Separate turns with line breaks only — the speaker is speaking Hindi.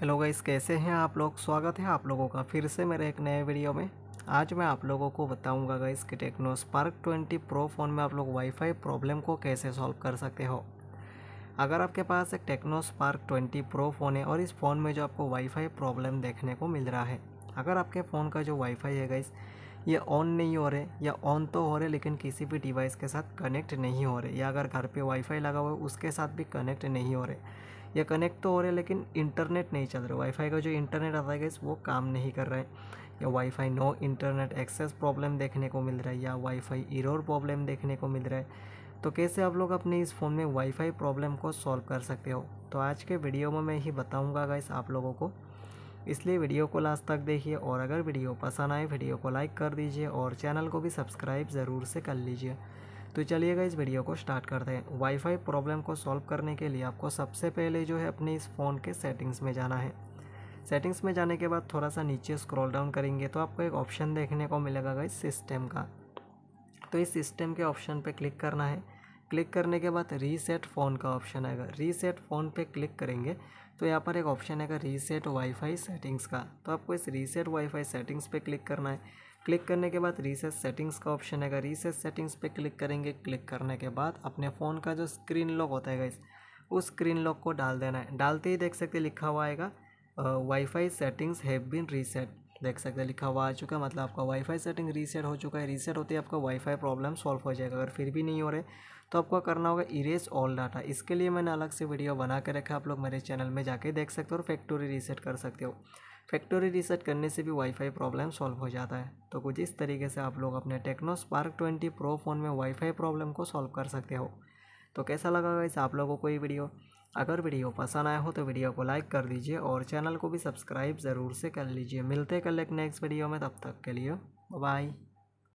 हेलो गाइस कैसे हैं आप लोग स्वागत है आप लोगों का फिर से मेरे एक नए वीडियो में आज मैं आप लोगों को बताऊंगा गाइस कि Tecno Spark twenty Pro phone में आप लोग वाईफाई प्रॉब्लम को कैसे सॉल्व कर सकते हो अगर आपके पास एक Tecno Spark twenty Pro phone है और इस फ़ोन में जो आपको वाईफाई प्रॉब्लम देखने को मिल रहा है अगर आपके फ़ोन का जो वाईफाई है गाइस ये ऑन नहीं हो रहे या ऑन तो हो रहे लेकिन किसी भी डिवाइस के साथ कनेक्ट नहीं हो रहे या अगर घर पर वाईफाई लगा हुआ है उसके साथ भी कनेक्ट नहीं हो रहे या कनेक्ट तो हो रहे है लेकिन इंटरनेट नहीं चल रहा है वाईफाई का जो इंटरनेट आता है गैस वो काम नहीं कर रहा है या WiFi no internet access problem देखने को मिल रहा है या वाईफाई इरोर प्रॉब्लम देखने को मिल रहा है तो कैसे आप लोग अपने इस फ़ोन में वाईफाई प्रॉब्लम को सॉल्व कर सकते हो तो आज के वीडियो में मैं ही बताऊँगा गैस आप लोगों को इसलिए वीडियो को लास्ट तक देखिए और अगर वीडियो पसंद आए वीडियो को लाइक कर दीजिए और चैनल को भी सब्सक्राइब ज़रूर से कर लीजिए तो चलिएगा इस वीडियो को स्टार्ट करते हैं वाईफाई प्रॉब्लम को सॉल्व करने के लिए आपको सबसे पहले जो है अपने इस फ़ोन के सेटिंग्स में जाना है सेटिंग्स में जाने के बाद थोड़ा सा नीचे स्क्रॉल डाउन करेंगे तो आपको एक ऑप्शन देखने को मिलेगा इस सिस्टम का तो इस सिस्टम के ऑप्शन पर क्लिक करना है क्लिक करने के बाद रीसेट फ़ोन का ऑप्शन आएगा रीसेट फ़ोन पे क्लिक करेंगे तो यहाँ पर एक ऑप्शन आएगा रीसेट वाईफाई सेटिंग्स का तो आपको इस रीसेट वाईफाई सेटिंग्स पे क्लिक करना है क्लिक करने के बाद रीसेस सेटिंग्स का ऑप्शन है रीसेस सेटिंग्स पे क्लिक करेंगे क्लिक करने के बाद अपने फ़ोन का जो स्क्रीन लॉक होता है इस उस स्क्रीन लॉक को डाल देना है डालते ही देख सकते लिखा हुआ आएगा WiFi settings have been reset देख सकते हैं लिखा हुआ आ चुका है मतलब आपका वाईफाई सेटिंग रीसेट हो चुका है रीसेट होते ही आपका वाईफाई प्रॉब्लम सॉल्व हो जाएगा अगर फिर भी नहीं हो रहे तो आपको करना होगा इरेज ऑल डाटा इसके लिए मैंने अलग से वीडियो बना के रखा आप लोग मेरे चैनल में जाके देख सकते हो और फैक्ट्री रीसेट कर सकते हो फैक्ट्री रिसेट करने से भी वाईफाई प्रॉब्लम सॉल्व हो जाता है तो कुछ इस तरीके से आप लोग अपने Tecno Spark twenty Pro phone में वाईफाई प्रॉब्लम को सॉल्व कर सकते हो तो कैसा लगा इस आप लोगों को ये वीडियो अगर वीडियो पसंद आया हो तो वीडियो को लाइक कर दीजिए और चैनल को भी सब्सक्राइब ज़रूर से कर लीजिए मिलते कल एक नेक्स्ट वीडियो में तब तक के लिए बाय